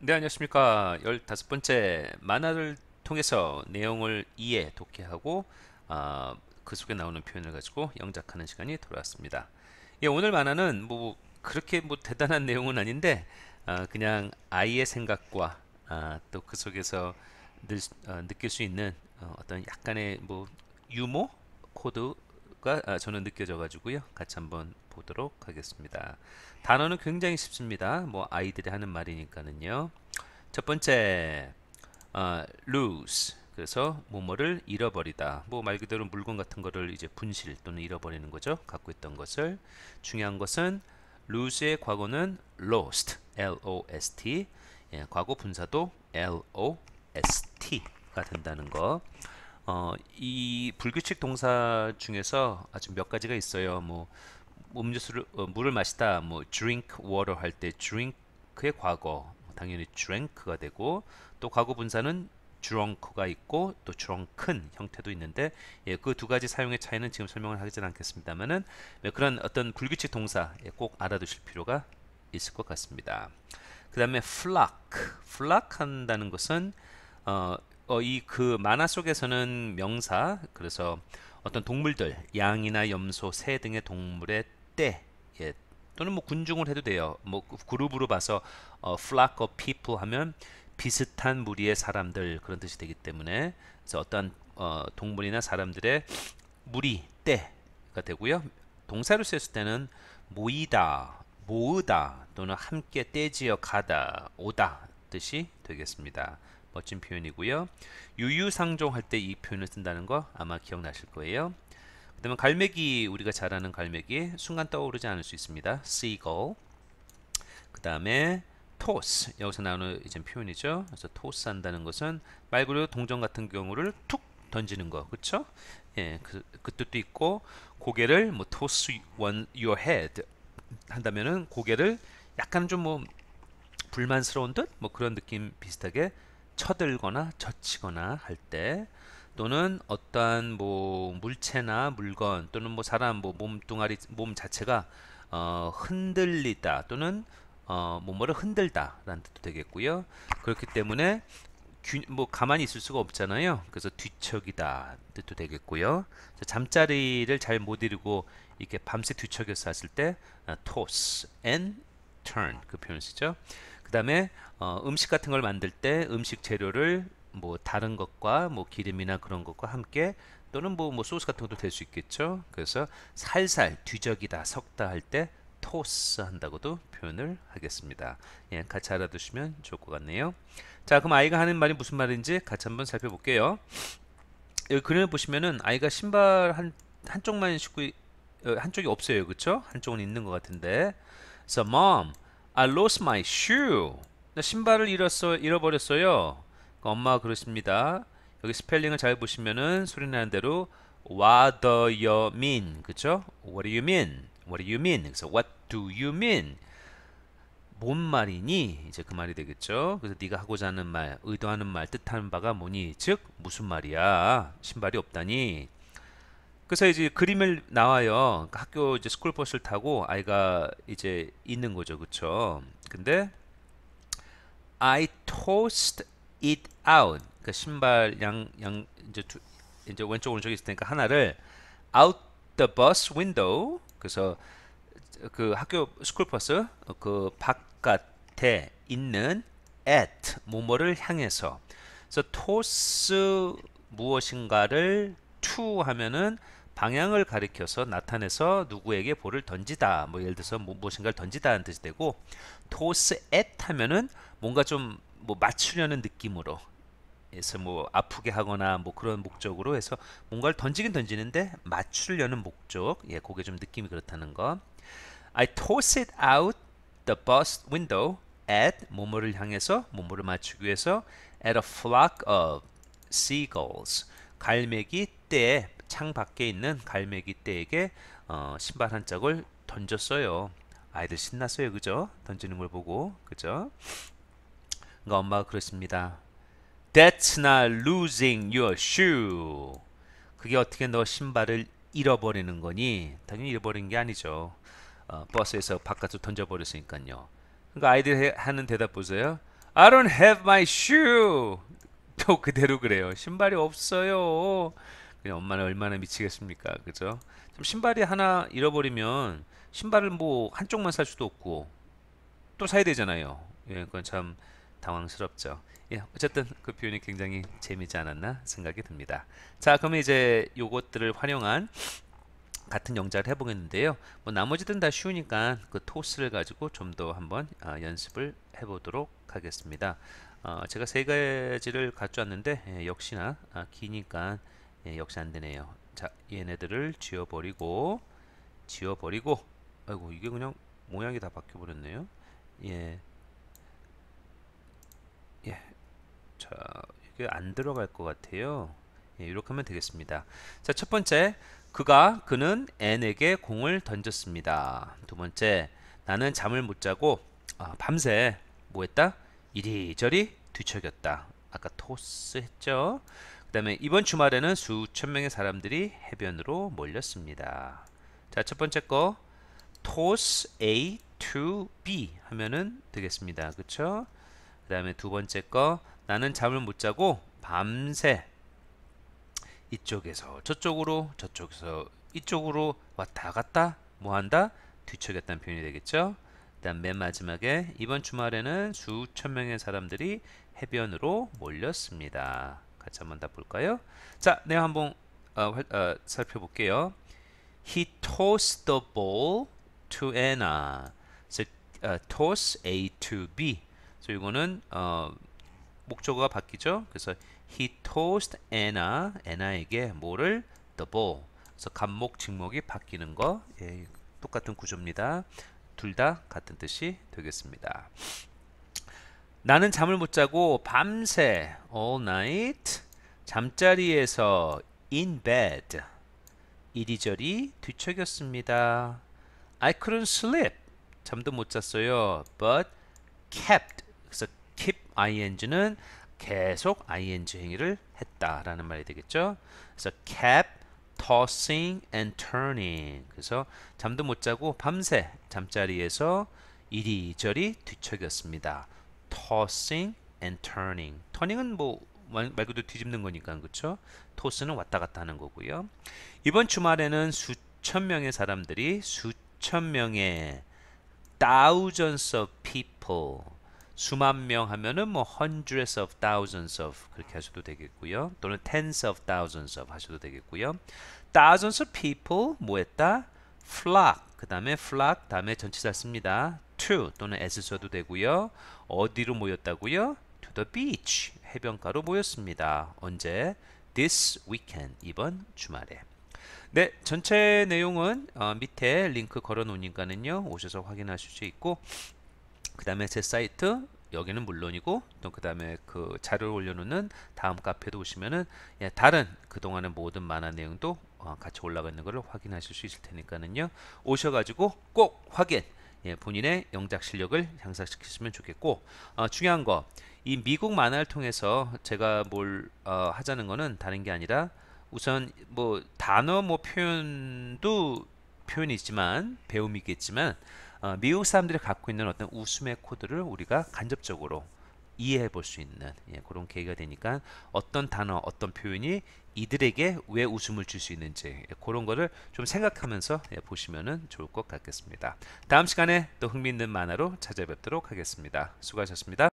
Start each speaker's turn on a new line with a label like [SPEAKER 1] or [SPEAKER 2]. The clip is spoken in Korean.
[SPEAKER 1] 네 안녕하십니까 열다 번째 만화를 통해서 내용을 이해 독해하고 어, 아, 그 속에 나오는 표현을 가지고 영작하는 시간이 돌아왔습니다 예, 오늘 만화는 뭐 그렇게 뭐 대단한 내용은 아닌데 어, 그냥 아이의 생각과 어, 아, 또그 속에서 늘, 어, 느낄 수 있는 어, 떤 약간의 뭐 유머 코드 정도가 아, 저는 느껴져가지고요. 같이 한번 보도록 하겠습니다. 단어는 굉장히 쉽습니다. 뭐 아이들이 하는 말이니까는요. 첫 번째 어, lose 그래서 뭐뭐를 잃어버리다 뭐 말 그대로 물건 같은 거를 이제 분실 또는 잃어버리는 거죠 갖고 있던 것을 중요한 것은 lose의 과거는 lost L-O-S-T 예, 과거 분사도 L-O-S-T가 된다는 거 어, 이 불규칙 동사 중에서 아주 몇 가지가 있어요. 뭐 음료수를 어, 물을 마시다, 뭐 drink water 할 때 drink의 과거 당연히 drink가 되고 또 과거 분사는 drunk가 있고 또 drunken 형태도 있는데 예, 그 두 가지 사용의 차이는 지금 설명을 하진 않겠습니다만은 예, 그런 어떤 불규칙 동사 예, 꼭 알아두실 필요가 있을 것 같습니다. 그 다음에 flock, flock 한다는 것은 어, 어, 이그 만화 속에서는 명사 그래서 어떤 동물들 양이나 염소 새 등의 동물의 때 예, 또는 뭐 군중을 해도 돼요 뭐 그룹으로 봐서 어, flock of people 하면 비슷한 무리의 사람들 그런 뜻이 되기 때문에 그래서 어떤 어, 동물이나 사람들의 무리 때가 되고요 동사로 쓰였을 때는 모이다 모으다 또는 함께 떼지어 가다 오다 뜻이 되겠습니다 멋진 표현이고요. 유유상종할 때 이 표현을 쓴다는 거 아마 기억나실 거예요. 그 다음에 갈매기 우리가 잘 아는 갈매기 순간 떠오르지 않을 수 있습니다. seagull 그 다음에 toss 여기서 나오는 이제 표현이죠. 그래서 toss 한다는 것은 말 그대로 동전 같은 경우를 툭 던지는 거 그쵸? 예, 그, 그 뜻도 있고 고개를 뭐 toss one, your head 한다면은 고개를 약간 좀 뭐 불만스러운 듯 뭐 그런 느낌 비슷하게 쳐들거나 젖히거나 할 때 또는 어떠한 뭐 물체나 물건 또는 뭐 사람 뭐 몸뚱아리 몸 자체가 어, 흔들리다 또는 어, 뭐뭐를 흔들다 라는 뜻도 되겠고요 그렇기 때문에 균, 뭐 가만히 있을 수가 없잖아요 그래서 뒤척이다 뜻도 되겠고요 잠자리를 잘 못 이루고 이렇게 밤새 뒤척여서 했을 때 토스 앤 s s 그 표현 쓰죠 그 다음에 어, 음식 같은 걸 만들 때 음식 재료를 뭐 다른 것과 뭐 기름이나 그런 것과 함께 또는 뭐, 뭐 소스 같은 것도 될 수 있겠죠. 그래서 살살 뒤적이다 섞다 할 때 토스 한다고도 표현을 하겠습니다. 예, 같이 알아두시면 좋을 것 같네요. 자, 그럼 아이가 하는 말이 무슨 말인지 같이 한번 살펴볼게요. 여기 그림을 보시면은 아이가 신발 한 한쪽만 신고 어, 한쪽이 없어요, 그쵸 한쪽은 있는 것 같은데. So mom, I lost my shoe. 나 신발을 잃었어, 잃어버렸어요. 그러니까 엄마가 그러십니다. 여기 스펠링을 잘 보시면은 소리나는 대로 What do you mean? 그쵸? What do you mean? What do you mean? 그래서 What do you mean? 뭔 말이니? 이제 그 말이 되겠죠. 그래서 네가 하고자 하는 말, 의도하는 말, 뜻하는 바가 뭐니? 즉 무슨 말이야? 신발이 없다니. 그래서 이제 그림을 나와요. 그러니까 학교 이제 스쿨버스를 타고 아이가 이제 있는 거죠. 그쵸? 근데 I tossed it out. 그니까 신발 양, 양, 이제 두, 이제 왼쪽 오른쪽에 있을 테니까 하나를 out the bus window. 그래서 그 학교 스쿨버스 어, 그 바깥에 있는 at 뭐뭐를 향해서 그래서 toss 무엇인가를 to 하면은 방향을 가리켜서 나타내서 누구에게 볼을 던지다 뭐 예를 들어서 뭐 무엇인가를 던지다는 뜻이 되고 toss at 하면은 뭔가 좀 뭐 맞추려는 느낌으로 해서 뭐 아프게 하거나 뭐 그런 목적으로 해서 뭔가를 던지긴 던지는데 맞추려는 목적 예 그게 좀 느낌이 그렇다는 거 I toss it out the bus window at 뭐뭐를 향해서 모모를 맞추기 위해서 at a flock of seagulls 갈매기 때창 밖에 있는 갈매기 떼에게 어, 신발 한 짝을 던졌어요. 아이들 신났어요. 그죠? 던지는 걸 보고. 그죠? 그러니까 엄마가 그렇습니다. That's not losing your shoe. 그게 어떻게 너 신발을 잃어버리는 거니? 당연히 잃어버린 게 아니죠. 어, 버스에서 바깥으로 던져버렸으니까요. 그러니까 아이들 하는 대답 보세요. I don't have my shoe. 또 그대로 그래요. 신발이 없어요. 엄마는 얼마나 미치겠습니까 그죠 참 신발이 하나 잃어버리면 신발을 뭐 한쪽만 살 수도 없고 또 사야 되잖아요 예 그건 참 당황스럽죠 예 어쨌든 그 표현이 굉장히 재미지 않았나 생각이 듭니다 자 그러면 이제 요것들을 활용한 같은 영자를 해보겠는데요 뭐 나머지든 다 쉬우니까 그 토스를 가지고 좀 더 한번 아, 연습을 해보도록 하겠습니다 어, 제가 세 가지를 갖추었는데 예, 역시나 아, 기니까 예, 역시 안 되네요. 자, 얘네들을 지워버리고, 지워버리고, 아이고, 이게 그냥 모양이 다 바뀌어버렸네요. 예. 예. 자, 이게 안 들어갈 것 같아요. 예, 이렇게 하면 되겠습니다. 자, 첫 번째. 그가, 그는 N에게 공을 던졌습니다. 두 번째. 나는 잠을 못 자고, 아, 밤새, 뭐 했다? 이리저리 뒤척였다. 아까 토스 했죠? 그 다음에 이번 주말에는 수천 명의 사람들이 해변으로 몰렸습니다. 자, 첫 번째 거 toss A to B 하면은 되겠습니다. 그쵸? 그 다음에 두 번째 거 나는 잠을 못 자고 밤새 이쪽에서 저쪽으로 저쪽에서 이쪽으로 왔다 갔다 뭐 한다? 뒤척였다는 표현이 되겠죠? 그 다음 맨 마지막에 이번 주말에는 수천 명의 사람들이 해변으로 몰렸습니다. 같이 한번 다 볼까요? 자, 내가 한번 어, 어, 살펴볼게요. He tossed the ball to Anna. So, uh, toss A to B. So 이거는 어, 목적어가 바뀌죠. 그래서 he tossed Anna, Anna에게 뭐를 the ball. 그래서 간목 직목이 바뀌는 거 예, 똑같은 구조입니다. 둘 다 같은 뜻이 되겠습니다. 나는 잠을 못 자고 밤새 all night 잠자리에서 in bed 이리저리 뒤척였습니다. I couldn't sleep 잠도 못 잤어요. But kept 그래서 keep ing는 계속 ing 행위를 했다라는 말이 되겠죠. 그래서 kept tossing and turning 그래서 잠도 못 자고 밤새 잠자리에서 이리저리 뒤척였습니다. tossing and turning. turning은 뭐말 그대로 뒤집는 거니까 그렇죠? toss는 왔다 갔다 하는 거고요. 이번 주말에는 수천 명의 사람들이 수천 명의 thousands of people 수만 명 하면은 뭐 hundreds of thousands of 그렇게 하셔도 되겠고요. 또는 tens of thousands of 하셔도 되겠고요. thousands of people 뭐 했다? flock 그 다음에 flock 다음에 전치사 씁니다. to 또는 as 써도 되고요. 어디로 모였다고요? To the beach. 해변가로 모였습니다. 언제? This weekend. 이번 주말에. 네, 전체 내용은 어, 밑에 링크 걸어 놓으니까는요. 오셔서 확인하실 수 있고 그 다음에 제 사이트 여기는 물론이고 또 그다음에 그 자료를 올려놓는 다음 카페도 오시면은 예, 다른 그동안의 모든 만화 내용도 어, 같이 올라가 있는 것을 확인하실 수 있을 테니까는요 오셔가지고 꼭 확인 예, 본인의 영작 실력을 향상시키시면 좋겠고 어, 중요한 거이 미국 만화를 통해서 제가 뭘 어, 하자는 거는 다른 게 아니라 우선 뭐 단어 뭐 표현도 표현이지만 배움이겠지만 어, 미국 사람들이 갖고 있는 어떤 웃음의 코드를 우리가 간접적으로 이해해 볼 수 있는 예, 그런 계기가 되니까 어떤 단어, 어떤 표현이 이들에게 왜 웃음을 줄 수 있는지 예, 그런 거를 좀 생각하면서 예, 보시면 좋을 것 같겠습니다. 다음 시간에 또 흥미있는 만화로 찾아뵙도록 하겠습니다. 수고하셨습니다.